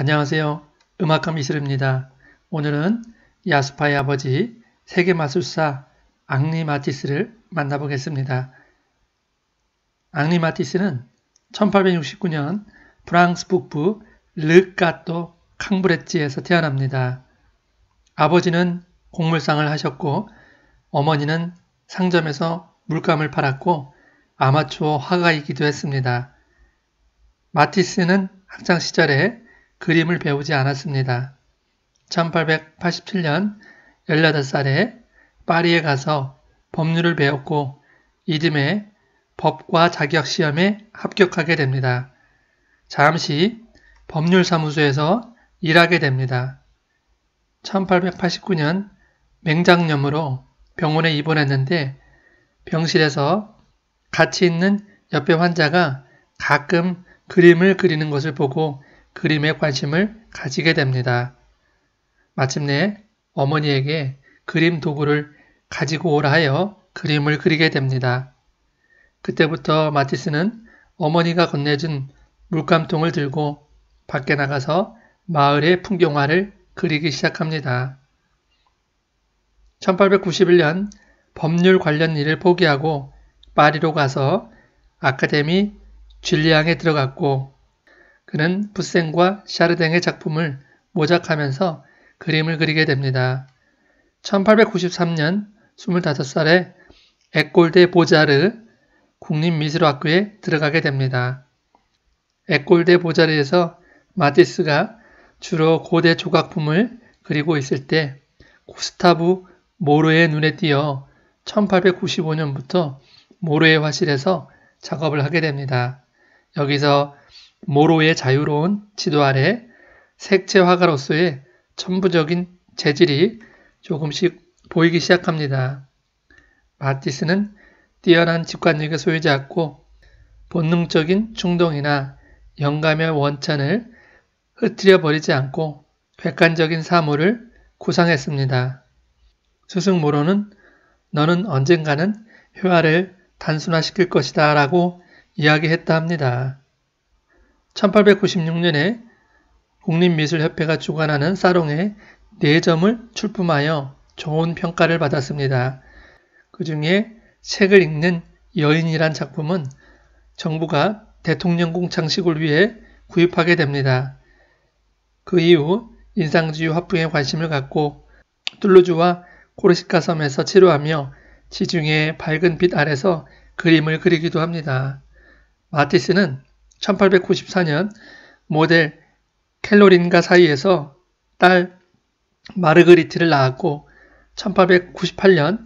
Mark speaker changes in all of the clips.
Speaker 1: 안녕하세요. 음악감 이슬입니다. 오늘은 야스파의 아버지 세계 마술사 앙리 마티스를 만나보겠습니다. 앙리 마티스는 1869년 프랑스 북부 르까토 캉브레지에서 태어납니다. 아버지는 곡물상을 하셨고 어머니는 상점에서 물감을 팔았고 아마추어 화가이기도 했습니다. 마티스는 학창 시절에 그림을 배우지 않았습니다. 1887년 18살에 파리에 가서 법률을 배웠고 이듬해 법과 자격시험에 합격하게 됩니다. 잠시 법률사무소에서 일하게 됩니다. 1889년 맹장염으로 병원에 입원했는데 병실에서 같이 있는 옆에 환자가 가끔 그림을 그리는 것을 보고 그림에 관심을 가지게 됩니다. 마침내 어머니에게 그림 도구를 가지고 오라 하여 그림을 그리게 됩니다. 그때부터 마티스는 어머니가 건네준 물감통을 들고 밖에 나가서 마을의 풍경화를 그리기 시작합니다. 1891년 법률 관련 일을 포기하고 파리로 가서 아카데미 줄리앙에 들어갔고 그는 부생과 샤르댕의 작품을 모작하면서 그림을 그리게 됩니다. 1893년 25살에 에꼴데 보자르 국립미술학교에 들어가게 됩니다. 에꼴데 보자르에서 마티스가 주로 고대 조각품을 그리고 있을 때 고스타브 모르의 눈에 띄어 1895년부터 모르의 화실에서 작업을 하게 됩니다. 여기서 모로의 자유로운 지도 아래 색채 화가로서의 천부적인 재질이 조금씩 보이기 시작합니다. 마티스는 뛰어난 직관력의 소유자였고 본능적인 충동이나 영감의 원천을 흐트려 버리지 않고 객관적인 사물을 구상했습니다. 스승 모로는 너는 언젠가는 회화를 단순화시킬 것이다 라고 이야기했다 합니다. 1896년에 국립미술협회가 주관하는 사롱에 4점을 출품하여 좋은 평가를 받았습니다. 그 중에 책을 읽는 여인이란 작품은 정부가 대통령 공창식을 위해 구입하게 됩니다. 그 이후 인상주의 화풍에 관심을 갖고 툴루즈와 코르시카 섬에서 치료하며 지중해 밝은 빛 아래서 그림을 그리기도 합니다. 마티스는 1894년 모델 캘로린과 사이에서 딸 마르그리트를 낳았고 1898년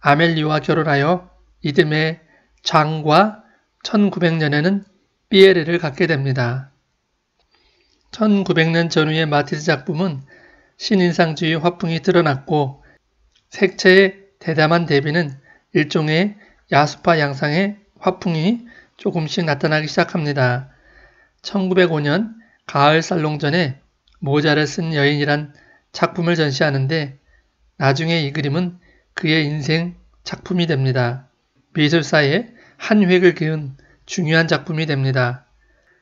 Speaker 1: 아멜리와 결혼하여 이듬해 장과 1900년에는 피에르를 갖게 됩니다. 1900년 전후의 마티스 작품은 신인상주의 화풍이 드러났고 색채의 대담한 대비는 일종의 야수파 양상의 화풍이 조금씩 나타나기 시작합니다. 1905년 가을 살롱전에 모자를 쓴 여인이란 작품을 전시하는데 나중에 이 그림은 그의 인생 작품이 됩니다. 미술사의 한 획을 그은 중요한 작품이 됩니다.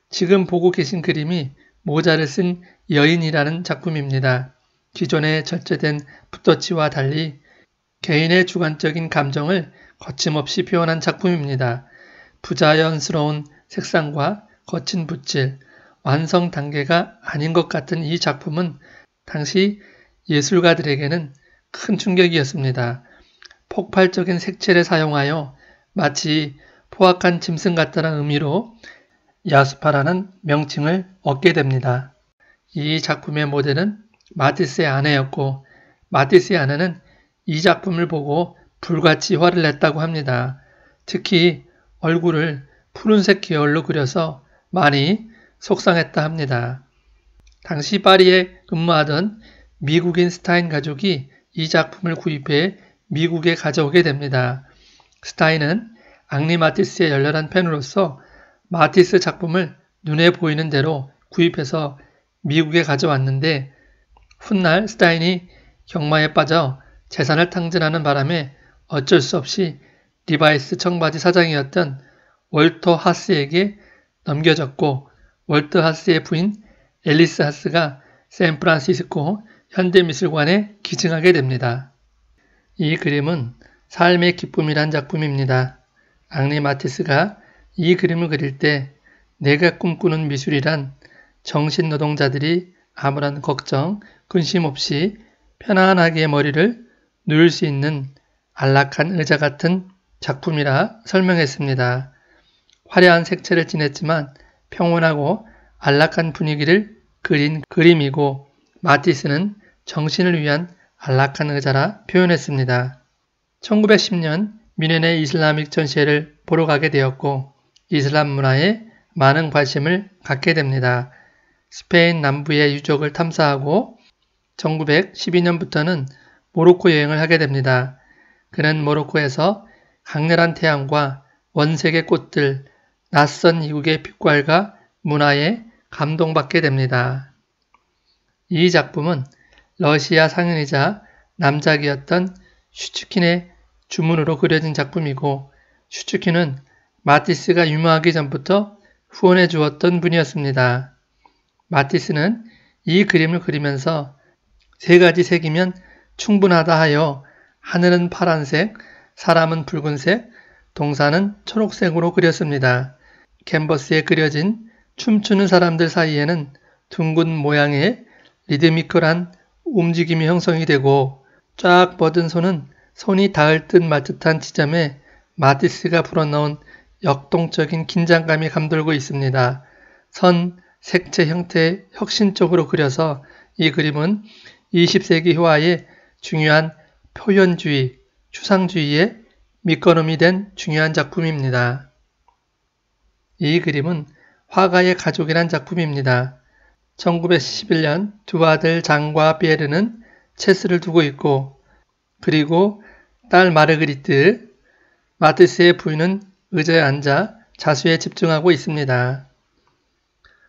Speaker 1: 지금 보고 계신 그림이 모자를 쓴 여인이라는 작품입니다. 기존에 절제된 붓터치와 달리 개인의 주관적인 감정을 거침없이 표현한 작품입니다. 부자연스러운 색상과 거친 붓질, 완성 단계가 아닌 것 같은 이 작품은 당시 예술가들에게는 큰 충격이었습니다. 폭발적인 색채를 사용하여 마치 포악한 짐승 같다는 의미로 야수파라는 명칭을 얻게 됩니다. 이 작품의 모델은 마티스의 아내였고 마티스의 아내는 이 작품을 보고 불같이 화를 냈다고 합니다. 특히 얼굴을 푸른색 계열로 그려서 많이 속상했다 합니다. 당시 파리에 근무하던 미국인 스타인 가족이 이 작품을 구입해 미국에 가져오게 됩니다. 스타인은 앙리 마티스의 열렬한 팬으로서 마티스 작품을 눈에 보이는 대로 구입해서 미국에 가져왔는데 훗날 스타인이 경마에 빠져 재산을 탕진하는 바람에 어쩔 수 없이 디바이스 청바지 사장이었던 월터 하스에게 넘겨졌고 월터 하스의 부인 앨리스 하스가 샌프란시스코 현대미술관에 기증하게 됩니다. 이 그림은 삶의 기쁨이란 작품입니다. 앙리 마티스가 이 그림을 그릴 때 내가 꿈꾸는 미술이란 정신노동자들이 아무런 걱정, 근심 없이 편안하게 머리를 누울 수 있는 안락한 의자 같은 작품이라 설명했습니다. 화려한 색채를 지냈지만 평온하고 안락한 분위기를 그린 그림이고 마티스는 정신을 위한 안락한 의자라 표현했습니다. 1910년 미네네 이슬람익 전시회를 보러 가게 되었고 이슬람 문화에 많은 관심을 갖게 됩니다. 스페인 남부의 유적을 탐사하고 1912년부터는 모로코 여행을 하게 됩니다. 그는 모로코에서 강렬한 태양과 원색의 꽃들, 낯선 이국의 빛깔과 문화에 감동받게 됩니다. 이 작품은 러시아 상인이자 남작이었던 슈츠킨의 주문으로 그려진 작품이고 슈츠킨은 마티스가 유명하기 전부터 후원해 주었던 분이었습니다. 마티스는 이 그림을 그리면서 세 가지 색이면 충분하다 하여 하늘은 파란색, 사람은 붉은색, 동사는 초록색으로 그렸습니다. 캔버스에 그려진 춤추는 사람들 사이에는 둥근 모양의 리드미컬한 움직임이 형성이 되고 쫙 뻗은 손은 손이 닿을 듯 맞듯한 지점에 마티스가 불어넣은 역동적인 긴장감이 감돌고 있습니다. 선, 색채 형태의 혁신적으로 그려서 이 그림은 20세기 효화의 중요한 표현주의, 추상주의의 밑거름이 된 중요한 작품입니다. 이 그림은 화가의 가족이란 작품입니다. 1911년 두 아들 장과 비에르는 체스를 두고 있고 그리고 딸 마르그리트 마티스의 부인은 의자에 앉아 자수에 집중하고 있습니다.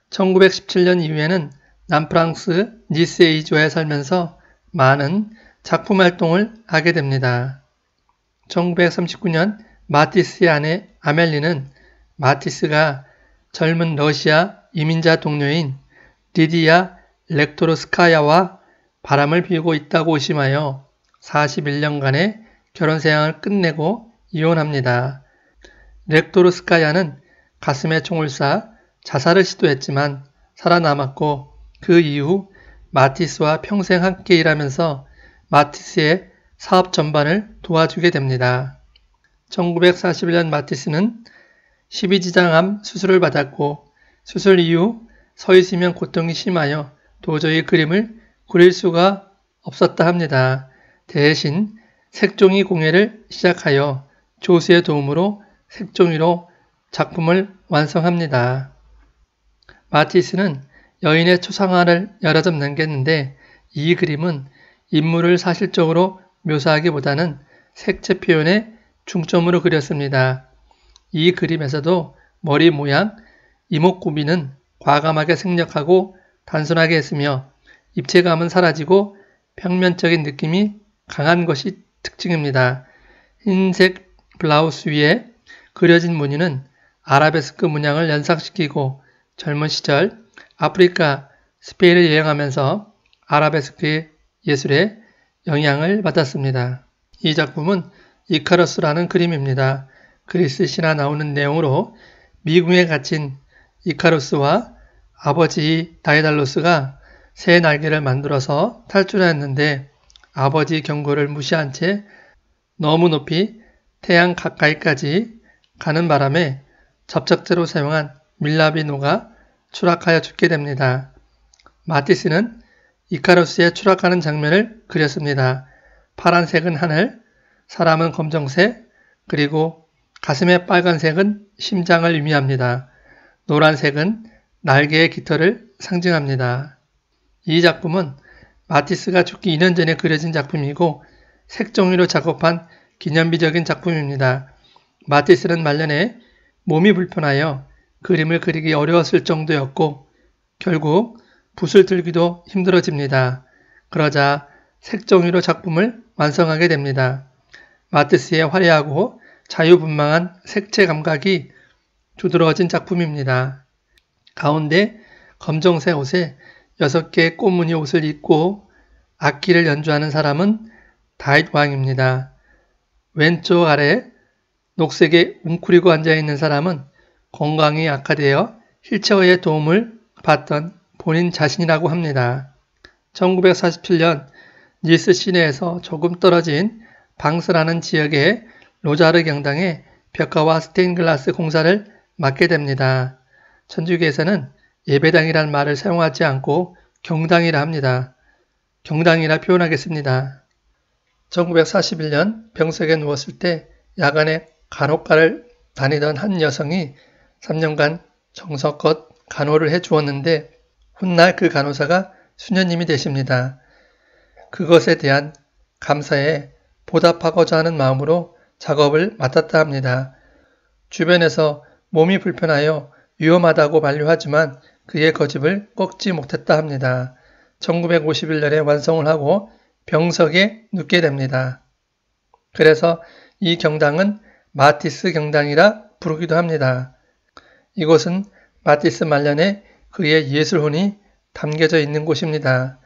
Speaker 1: 1917년 이후에는 남프랑스 니스의 이조에 살면서 많은 작품 활동을 하게 됩니다. 1939년 마티스의 아내 아멜리는 마티스가 젊은 러시아 이민자 동료인 디디아 렉토르스카야와 바람을 피우고 있다고 의심하여 41년간의 결혼 생활을 끝내고 이혼합니다. 렉토르스카야는 가슴에 총을 쏴 자살을 시도했지만 살아남았고 그 이후 마티스와 평생 함께 일하면서 마티스의 사업 전반을 도와주게 됩니다. 1941년 마티스는 12지장암 수술을 받았고 수술 이후 서 있으면 고통이 심하여 도저히 그림을 그릴 수가 없었다 합니다. 대신 색종이 공예를 시작하여 조수의 도움으로 색종이로 작품을 완성합니다. 마티스는 여인의 초상화를 여러 점 남겼는데 이 그림은 인물을 사실적으로 묘사하기보다는 색채 표현에 중점으로 그렸습니다. 이 그림에서도 머리 모양, 이목구비는 과감하게 생략하고 단순하게 했으며 입체감은 사라지고 평면적인 느낌이 강한 것이 특징입니다. 흰색 블라우스 위에 그려진 무늬는 아라베스크 문양을 연상시키고 젊은 시절 아프리카 스페인을 여행하면서 아라베스크 의 예술에 영향을 받았습니다. 이 작품은 이카로스라는 그림입니다. 그리스 신화 나오는 내용으로 미궁에 갇힌 이카로스와 아버지 다이달로스가 새 날개를 만들어서 탈출하였는데 아버지 경고를 무시한 채 너무 높이 태양 가까이까지 가는 바람에 접착제로 사용한 밀라비노가 추락하여 죽게 됩니다. 마티스는 이카루스의 추락하는 장면을 그렸습니다. 파란색은 하늘, 사람은 검정색, 그리고 가슴에 빨간색은 심장을 의미합니다. 노란색은 날개의 깃털을 상징합니다. 이 작품은 마티스가 죽기 2년 전에 그려진 작품이고 색종이로 작업한 기념비적인 작품입니다. 마티스는 말년에 몸이 불편하여 그림을 그리기 어려웠을 정도였고 결국 붓을 들기도 힘들어집니다. 그러자 색종이로 작품을 완성하게 됩니다. 마티스의 화려하고 자유분방한 색채 감각이 두드러진 작품입니다. 가운데 검정색 옷에 6개의 꽃무늬 옷을 입고 악기를 연주하는 사람은 다윗 왕입니다. 왼쪽 아래 녹색에 웅크리고 앉아있는 사람은 건강이 악화되어 휠체어의 도움을 받던 본인 자신이라고 합니다. 1947년 니스 시내에서 조금 떨어진 방스라는 지역의 로자르 경당에 벽화와 스테인글라스 공사를 맡게 됩니다. 천주교에서는 예배당이란 말을 사용하지 않고 경당이라 합니다. 경당이라 표현하겠습니다. 1941년 병석에 누웠을 때 야간에 간호과를 다니던 한 여성이 3년간 정석껏 간호를 해 주었는데 훗날 그 간호사가 수녀님이 되십니다. 그것에 대한 감사에 보답하고자 하는 마음으로 작업을 맡았다 합니다. 주변에서 몸이 불편하여 위험하다고 만류하지만 그의 거짓을 꺾지 못했다 합니다. 1951년에 완성을 하고 병석에 눕게 됩니다. 그래서 이 경당은 마티스 경당이라 부르기도 합니다. 이곳은 마티스 말년에 그의 예술혼이 담겨져 있는 곳입니다.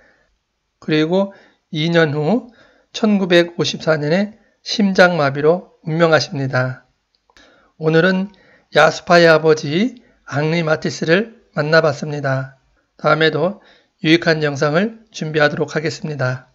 Speaker 1: 그리고 2년 후 1954년에 심장마비로 운명하십니다. 오늘은 야수파의 아버지 앙리 마티스를 만나봤습니다. 다음에도 유익한 영상을 준비하도록 하겠습니다.